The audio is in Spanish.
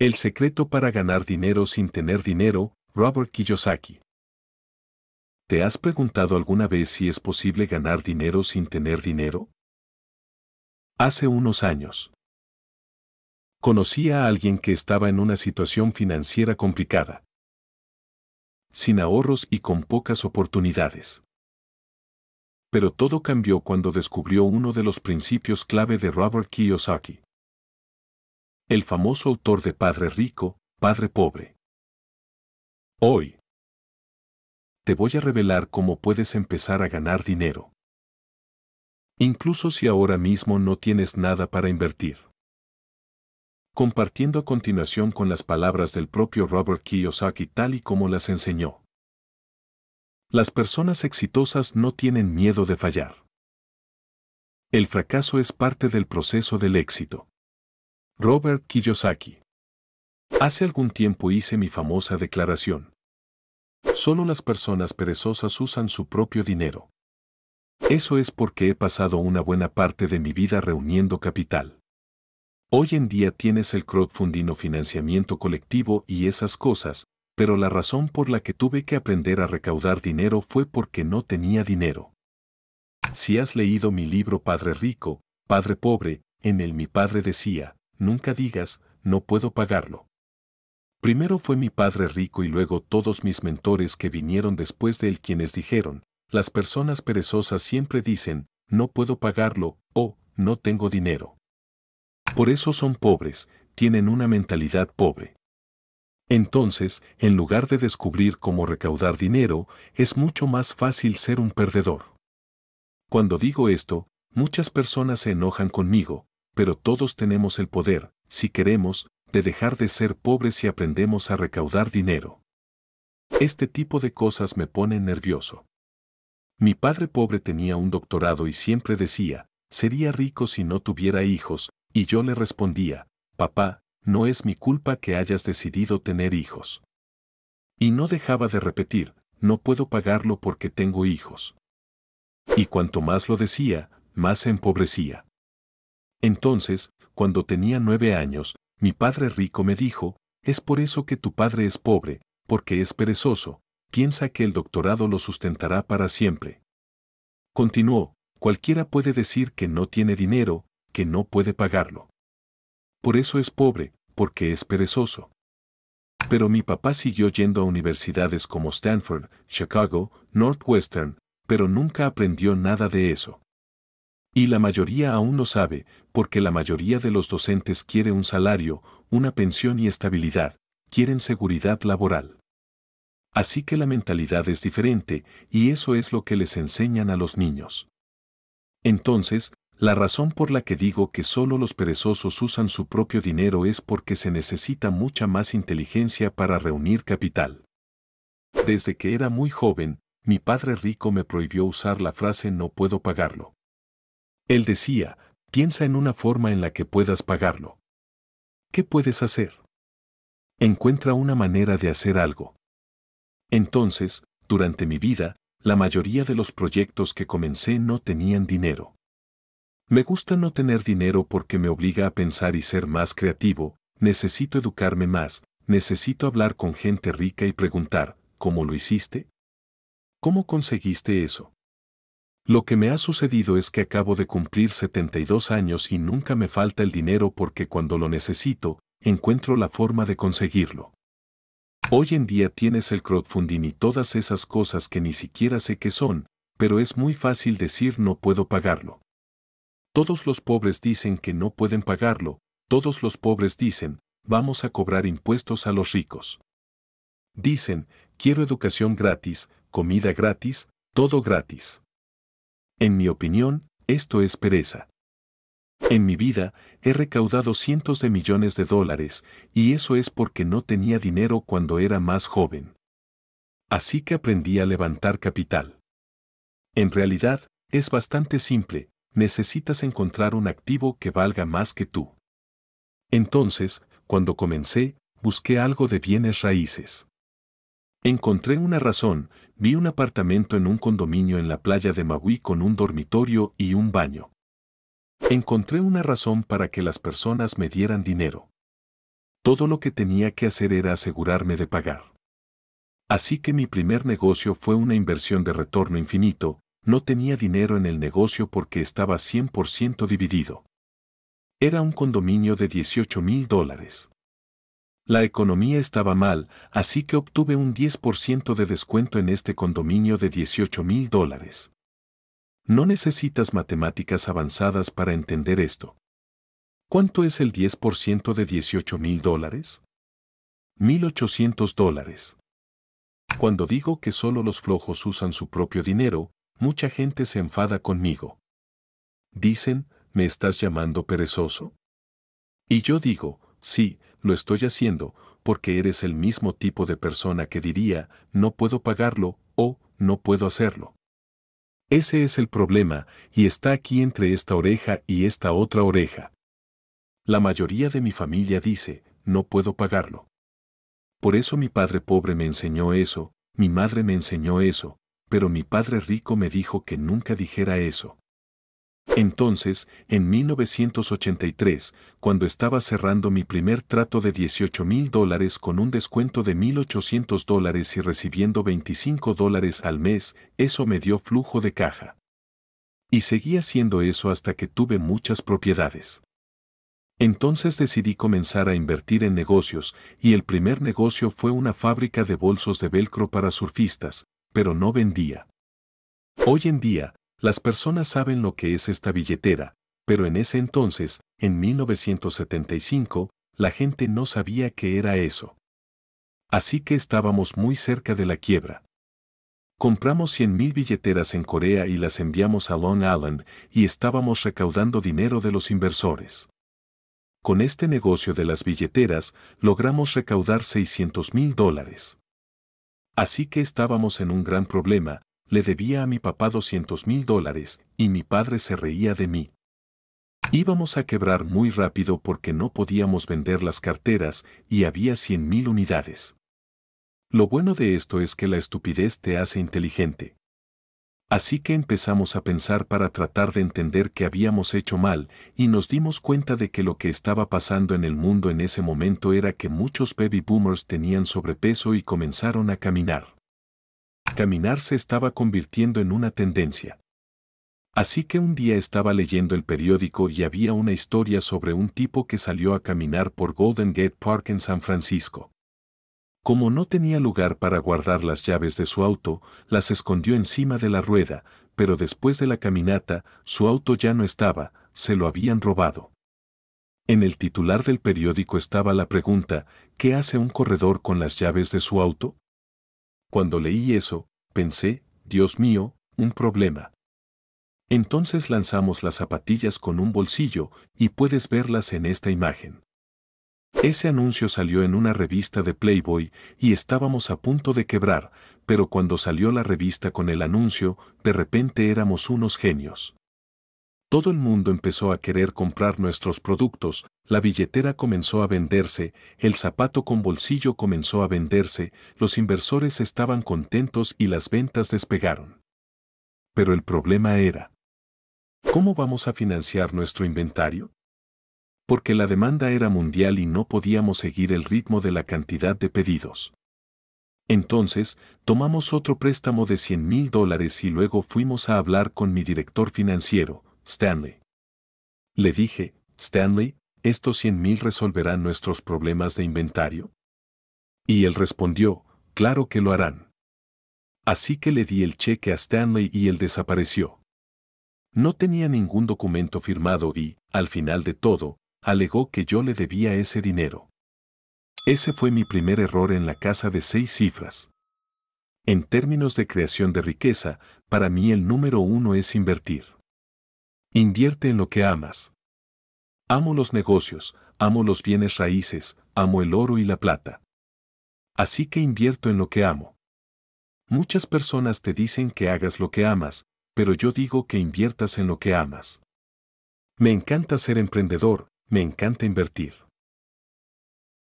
El secreto para ganar dinero sin tener dinero, Robert Kiyosaki. ¿Te has preguntado alguna vez si es posible ganar dinero sin tener dinero? Hace unos años. Conocí a alguien que estaba en una situación financiera complicada. Sin ahorros y con pocas oportunidades. Pero todo cambió cuando descubrió uno de los principios clave de Robert Kiyosaki el famoso autor de Padre Rico, Padre Pobre. Hoy, te voy a revelar cómo puedes empezar a ganar dinero. Incluso si ahora mismo no tienes nada para invertir. Compartiendo a continuación con las palabras del propio Robert Kiyosaki tal y como las enseñó. Las personas exitosas no tienen miedo de fallar. El fracaso es parte del proceso del éxito. Robert Kiyosaki. Hace algún tiempo hice mi famosa declaración. Solo las personas perezosas usan su propio dinero. Eso es porque he pasado una buena parte de mi vida reuniendo capital. Hoy en día tienes el crowdfunding o financiamiento colectivo y esas cosas, pero la razón por la que tuve que aprender a recaudar dinero fue porque no tenía dinero. Si has leído mi libro Padre Rico, Padre Pobre, en el mi padre decía, nunca digas, no puedo pagarlo. Primero fue mi padre rico y luego todos mis mentores que vinieron después de él quienes dijeron, las personas perezosas siempre dicen, no puedo pagarlo o no tengo dinero. Por eso son pobres, tienen una mentalidad pobre. Entonces, en lugar de descubrir cómo recaudar dinero, es mucho más fácil ser un perdedor. Cuando digo esto, muchas personas se enojan conmigo, pero todos tenemos el poder, si queremos, de dejar de ser pobres si aprendemos a recaudar dinero. Este tipo de cosas me pone nervioso. Mi padre pobre tenía un doctorado y siempre decía, sería rico si no tuviera hijos, y yo le respondía, papá, no es mi culpa que hayas decidido tener hijos. Y no dejaba de repetir, no puedo pagarlo porque tengo hijos. Y cuanto más lo decía, más se empobrecía. Entonces, cuando tenía nueve años, mi padre rico me dijo, es por eso que tu padre es pobre, porque es perezoso, piensa que el doctorado lo sustentará para siempre. Continuó, cualquiera puede decir que no tiene dinero, que no puede pagarlo. Por eso es pobre, porque es perezoso. Pero mi papá siguió yendo a universidades como Stanford, Chicago, Northwestern, pero nunca aprendió nada de eso. Y la mayoría aún no sabe, porque la mayoría de los docentes quiere un salario, una pensión y estabilidad, quieren seguridad laboral. Así que la mentalidad es diferente, y eso es lo que les enseñan a los niños. Entonces, la razón por la que digo que solo los perezosos usan su propio dinero es porque se necesita mucha más inteligencia para reunir capital. Desde que era muy joven, mi padre rico me prohibió usar la frase no puedo pagarlo. Él decía, piensa en una forma en la que puedas pagarlo. ¿Qué puedes hacer? Encuentra una manera de hacer algo. Entonces, durante mi vida, la mayoría de los proyectos que comencé no tenían dinero. Me gusta no tener dinero porque me obliga a pensar y ser más creativo, necesito educarme más, necesito hablar con gente rica y preguntar, ¿cómo lo hiciste? ¿Cómo conseguiste eso? Lo que me ha sucedido es que acabo de cumplir 72 años y nunca me falta el dinero porque cuando lo necesito, encuentro la forma de conseguirlo. Hoy en día tienes el crowdfunding y todas esas cosas que ni siquiera sé qué son, pero es muy fácil decir no puedo pagarlo. Todos los pobres dicen que no pueden pagarlo, todos los pobres dicen, vamos a cobrar impuestos a los ricos. Dicen, quiero educación gratis, comida gratis, todo gratis. En mi opinión, esto es pereza. En mi vida he recaudado cientos de millones de dólares y eso es porque no tenía dinero cuando era más joven. Así que aprendí a levantar capital. En realidad, es bastante simple, necesitas encontrar un activo que valga más que tú. Entonces, cuando comencé, busqué algo de bienes raíces. Encontré una razón, vi un apartamento en un condominio en la playa de Maui con un dormitorio y un baño. Encontré una razón para que las personas me dieran dinero. Todo lo que tenía que hacer era asegurarme de pagar. Así que mi primer negocio fue una inversión de retorno infinito, no tenía dinero en el negocio porque estaba 100% dividido. Era un condominio de 18 mil dólares. La economía estaba mal, así que obtuve un 10% de descuento en este condominio de 18 mil dólares. No necesitas matemáticas avanzadas para entender esto. ¿Cuánto es el 10% de 18 mil dólares? 1.800 dólares. Cuando digo que solo los flojos usan su propio dinero, mucha gente se enfada conmigo. Dicen, ¿me estás llamando perezoso? Y yo digo, sí, lo estoy haciendo porque eres el mismo tipo de persona que diría, no puedo pagarlo o no puedo hacerlo. Ese es el problema y está aquí entre esta oreja y esta otra oreja. La mayoría de mi familia dice, no puedo pagarlo. Por eso mi padre pobre me enseñó eso, mi madre me enseñó eso, pero mi padre rico me dijo que nunca dijera eso. Entonces, en 1983, cuando estaba cerrando mi primer trato de 18 mil dólares con un descuento de 1.800 dólares y recibiendo 25 dólares al mes, eso me dio flujo de caja. Y seguí haciendo eso hasta que tuve muchas propiedades. Entonces decidí comenzar a invertir en negocios, y el primer negocio fue una fábrica de bolsos de velcro para surfistas, pero no vendía. Hoy en día, las personas saben lo que es esta billetera, pero en ese entonces, en 1975, la gente no sabía qué era eso. Así que estábamos muy cerca de la quiebra. Compramos 100.000 billeteras en Corea y las enviamos a Long Island y estábamos recaudando dinero de los inversores. Con este negocio de las billeteras logramos recaudar 600,000 dólares. Así que estábamos en un gran problema, le debía a mi papá 200 mil dólares y mi padre se reía de mí. Íbamos a quebrar muy rápido porque no podíamos vender las carteras y había 100 mil unidades. Lo bueno de esto es que la estupidez te hace inteligente. Así que empezamos a pensar para tratar de entender que habíamos hecho mal y nos dimos cuenta de que lo que estaba pasando en el mundo en ese momento era que muchos baby boomers tenían sobrepeso y comenzaron a caminar. Caminar se estaba convirtiendo en una tendencia. Así que un día estaba leyendo el periódico y había una historia sobre un tipo que salió a caminar por Golden Gate Park en San Francisco. Como no tenía lugar para guardar las llaves de su auto, las escondió encima de la rueda, pero después de la caminata, su auto ya no estaba, se lo habían robado. En el titular del periódico estaba la pregunta, ¿qué hace un corredor con las llaves de su auto? Cuando leí eso, pensé, Dios mío, un problema. Entonces lanzamos las zapatillas con un bolsillo y puedes verlas en esta imagen. Ese anuncio salió en una revista de Playboy y estábamos a punto de quebrar, pero cuando salió la revista con el anuncio, de repente éramos unos genios. Todo el mundo empezó a querer comprar nuestros productos, la billetera comenzó a venderse, el zapato con bolsillo comenzó a venderse, los inversores estaban contentos y las ventas despegaron. Pero el problema era, ¿cómo vamos a financiar nuestro inventario? Porque la demanda era mundial y no podíamos seguir el ritmo de la cantidad de pedidos. Entonces, tomamos otro préstamo de 100 mil dólares y luego fuimos a hablar con mi director financiero, Stanley. Le dije, Stanley, ¿estos 100,000 resolverán nuestros problemas de inventario? Y él respondió, claro que lo harán. Así que le di el cheque a Stanley y él desapareció. No tenía ningún documento firmado y, al final de todo, alegó que yo le debía ese dinero. Ese fue mi primer error en la casa de seis cifras. En términos de creación de riqueza, para mí el número uno es invertir. Invierte en lo que amas. Amo los negocios, amo los bienes raíces, amo el oro y la plata. Así que invierto en lo que amo. Muchas personas te dicen que hagas lo que amas, pero yo digo que inviertas en lo que amas. Me encanta ser emprendedor, me encanta invertir.